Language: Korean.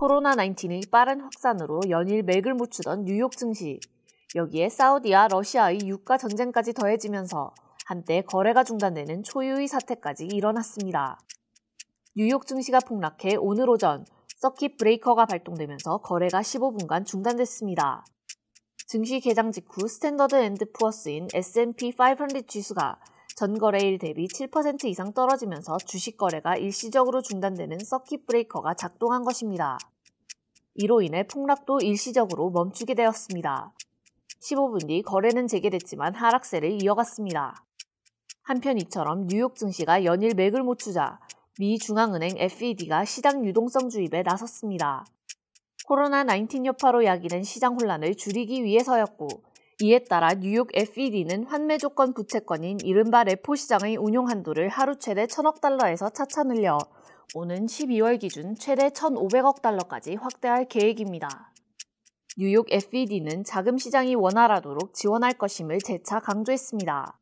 코로나19의 빠른 확산으로 연일 맥을 못 추던 뉴욕 증시. 여기에 사우디와 러시아의 유가 전쟁까지 더해지면서 한때 거래가 중단되는 초유의 사태까지 일어났습니다. 뉴욕 증시가 폭락해 오늘 오전 서킷 브레이커가 발동되면서 거래가 15분간 중단됐습니다. 증시 개장 직후 스탠더드 앤드 푸어스인 S&P 500 지수가 전거래일 대비 7% 이상 떨어지면서 주식 거래가 일시적으로 중단되는 서킷 브레이커가 작동한 것입니다. 이로 인해 폭락도 일시적으로 멈추게 되었습니다. 15분 뒤 거래는 재개됐지만 하락세를 이어갔습니다. 한편 이처럼 뉴욕 증시가 연일 맥을 못 추자 미 중앙은행 FED가 시장 유동성 주입에 나섰습니다. 코로나19 여파로 야기된 시장 혼란을 줄이기 위해서였고 이에 따라 뉴욕 FED는 환매 조건 부채권인 이른바 레포 시장의 운용 한도를 하루 최대 1 0 0 0억 달러에서 차차 늘려 오는 12월 기준 최대 1,500억 달러까지 확대할 계획입니다. 뉴욕 FED는 자금 시장이 원활하도록 지원할 것임을 재차 강조했습니다.